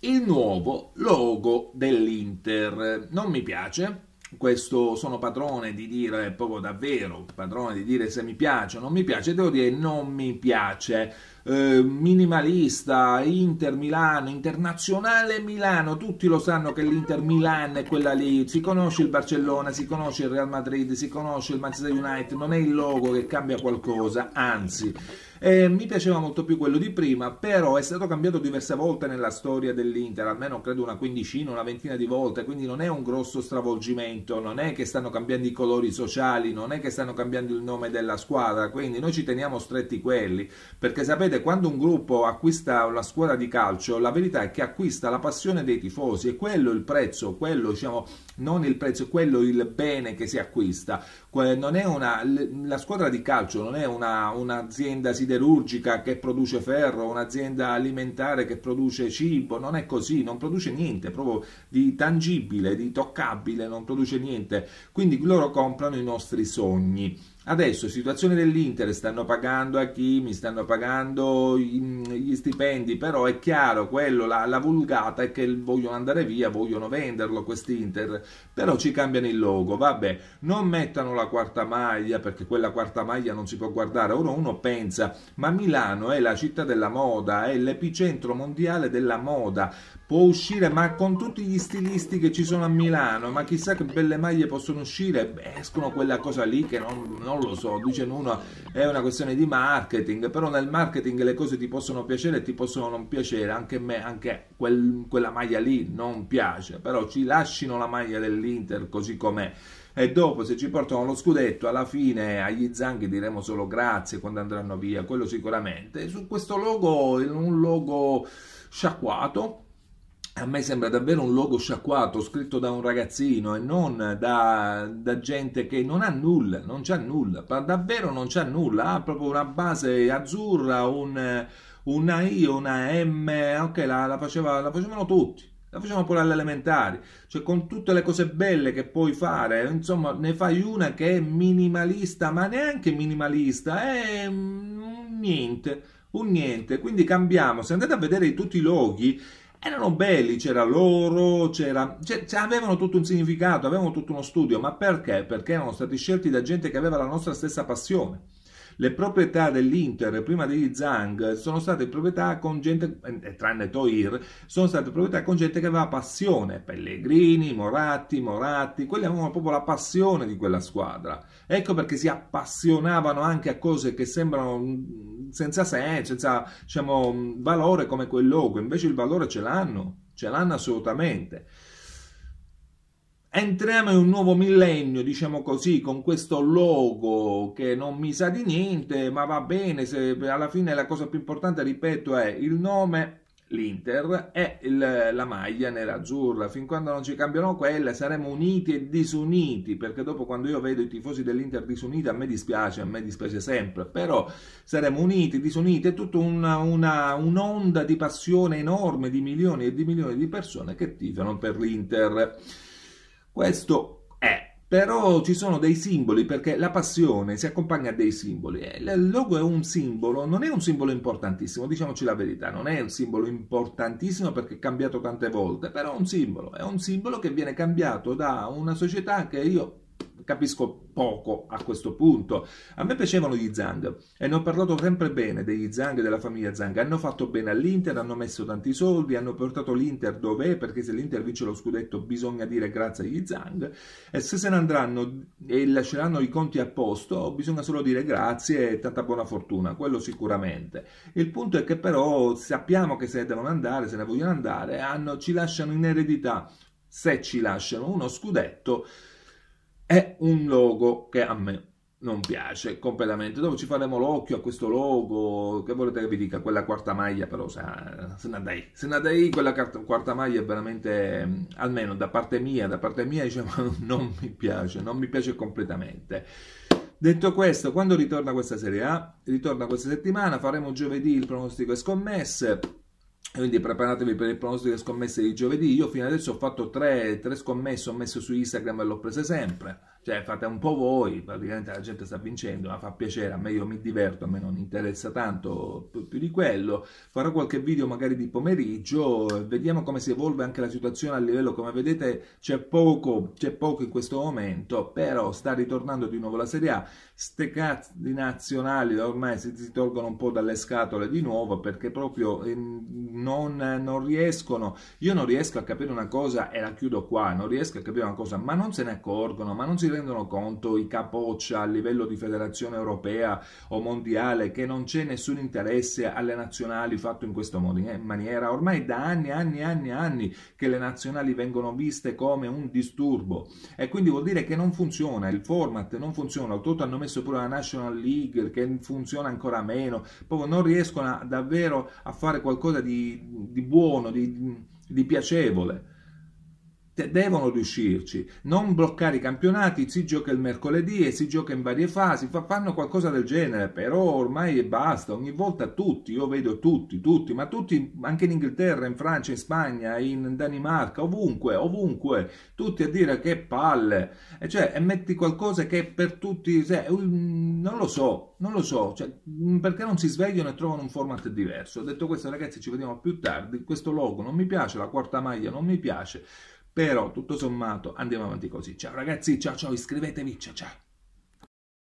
il nuovo logo dell'Inter. Non mi piace, questo sono padrone di dire proprio davvero, padrone di dire se mi piace o non mi piace, devo dire non mi piace. Eh, minimalista, Inter Milano, Internazionale Milano, tutti lo sanno che l'Inter Milano è quella lì, si conosce il Barcellona, si conosce il Real Madrid, si conosce il Manchester United, non è il logo che cambia qualcosa, anzi eh, mi piaceva molto più quello di prima, però è stato cambiato diverse volte nella storia dell'Inter, almeno credo una quindicina, una ventina di volte, quindi non è un grosso stravolgimento, non è che stanno cambiando i colori sociali, non è che stanno cambiando il nome della squadra, quindi noi ci teniamo stretti quelli, perché sapete succede quando un gruppo acquista una squadra di calcio, la verità è che acquista la passione dei tifosi e quello il prezzo, quello diciamo non il prezzo, quello il bene che si acquista. Non è Una, la squadra di calcio non è una, un'azienda siderurgica che produce ferro, un'azienda alimentare che produce cibo, non è così, non produce niente, proprio di tangibile, di toccabile, non produce niente. Quindi loro comprano i nostri sogni. Adesso, situazione dell'Inter, stanno pagando a chi? Mi stanno pagando gli stipendi, però è chiaro, quello, la, la vulgata è che vogliono andare via, vogliono venderlo quest'Inter, però ci cambiano il logo, vabbè, non mettano la quarta maglia, perché quella quarta maglia non si può guardare, ora uno pensa, ma Milano è la città della moda, è l'epicentro mondiale della moda, può uscire, ma con tutti gli stilisti che ci sono a Milano, ma chissà che belle maglie possono uscire, escono quella cosa lì che non, non non lo so, dice uno è una questione di marketing, però nel marketing le cose ti possono piacere e ti possono non piacere, anche a me, anche quel, quella maglia lì non piace, però ci lasciano la maglia dell'Inter così com'è e dopo se ci portano lo scudetto alla fine agli Zanghi diremo solo grazie quando andranno via, quello sicuramente. Su questo logo, un logo sciacquato, a me sembra davvero un logo sciacquato, scritto da un ragazzino e non da, da gente che non ha nulla, non c'ha nulla, davvero non c'ha nulla, ha proprio una base azzurra, un, una I, una M, ok, la, la, faceva, la facevano tutti. La facevano pure alle elementari, cioè con tutte le cose belle che puoi fare, insomma ne fai una che è minimalista, ma neanche minimalista, è niente, un niente. Quindi cambiamo, se andate a vedere tutti i loghi, erano belli, c'era loro, c'era, cioè, avevano tutto un significato, avevano tutto uno studio, ma perché? Perché erano stati scelti da gente che aveva la nostra stessa passione le proprietà dell'Inter prima degli Zhang sono state proprietà con gente, eh, tranne Toir, sono state proprietà con gente che aveva passione, Pellegrini, Moratti, Moratti, quelli avevano proprio la passione di quella squadra. Ecco perché si appassionavano anche a cose che sembrano mm, senza senso, senza diciamo, mm, valore come quel logo, invece il valore ce l'hanno, ce l'hanno assolutamente. Entriamo in un nuovo millennio, diciamo così, con questo logo che non mi sa di niente, ma va bene, se alla fine la cosa più importante, ripeto, è il nome, l'Inter e il, la maglia nerazzurra. Fin quando non ci cambiano quella saremo uniti e disuniti, perché dopo quando io vedo i tifosi dell'Inter disuniti a me dispiace, a me dispiace sempre, però saremo uniti, disuniti, è tutta una, una, un'onda di passione enorme di milioni e di milioni di persone che tifano per l'Inter. Questo è però ci sono dei simboli perché la passione si accompagna a dei simboli. Eh, il logo è un simbolo, non è un simbolo importantissimo, diciamoci la verità, non è un simbolo importantissimo perché è cambiato tante volte, però è un simbolo, è un simbolo che viene cambiato da una società che io capisco poco a questo punto. A me piacevano gli Zang e ne ho parlato sempre bene degli Zang e della famiglia Zang. Hanno fatto bene all'Inter, hanno messo tanti soldi, hanno portato l'Inter dov'è perché se l'Inter vince lo scudetto bisogna dire grazie agli Zang e se se ne andranno e lasceranno i conti a posto bisogna solo dire grazie e tanta buona fortuna, quello sicuramente. Il punto è che però sappiamo che se ne devono andare, se ne vogliono andare, hanno, ci lasciano in eredità, se ci lasciano uno scudetto è un logo che a me non piace completamente. Dopo ci faremo l'occhio a questo logo, che volete che vi dica, quella quarta maglia però se ne dai, se ne dai quella quarta maglia è veramente, mm, almeno da parte mia, da parte mia diciamo, non mi piace, non mi piace completamente. Detto questo, quando ritorna questa Serie A? Ritorna questa settimana, faremo giovedì il pronostico e scommesse, quindi preparatevi per il pronostico delle scommesse di giovedì. Io fino adesso ho fatto tre, tre scommesse, ho messo su Instagram e l'ho prese sempre. Cioè, fate un po' voi, praticamente la gente sta vincendo, ma fa piacere, a me io mi diverto, a me non interessa tanto più, più di quello. Farò qualche video magari di pomeriggio, vediamo come si evolve anche la situazione a livello, come vedete c'è poco, c'è poco in questo momento, però sta ritornando di nuovo la Serie A. Ste cazzi nazionali ormai si, si tolgono un po' dalle scatole di nuovo perché proprio... In, non, non, riescono, io non riesco a capire una cosa e la chiudo qua, non riesco a capire una cosa, ma non se ne accorgono, ma non si rendono conto i capoccia a livello di federazione europea o mondiale che non c'è nessun interesse alle nazionali fatto in questa eh, maniera, ormai da anni, anni, anni, anni che le nazionali vengono viste come un disturbo e quindi vuol dire che non funziona, il format non funziona, oltretutto hanno messo pure la National League che funziona ancora meno, proprio non riescono a, davvero a fare qualcosa di di, buono, di, di piacevole devono riuscirci, non bloccare i campionati, si gioca il mercoledì e si gioca in varie fasi, fa, fanno qualcosa del genere, però ormai e basta, ogni volta tutti, io vedo tutti, tutti, ma tutti, anche in Inghilterra, in Francia, in Spagna, in Danimarca, ovunque, ovunque, tutti a dire che palle, e cioè, e metti qualcosa che per tutti, se, non lo so, non lo so, cioè, mm, perché non si svegliano e trovano un format diverso. Ho detto questo ragazzi, ci vediamo più tardi, questo logo non mi piace, la quarta maglia non mi piace, però tutto sommato andiamo avanti così. Ciao ragazzi, ciao ciao, iscrivetevi, ciao ciao.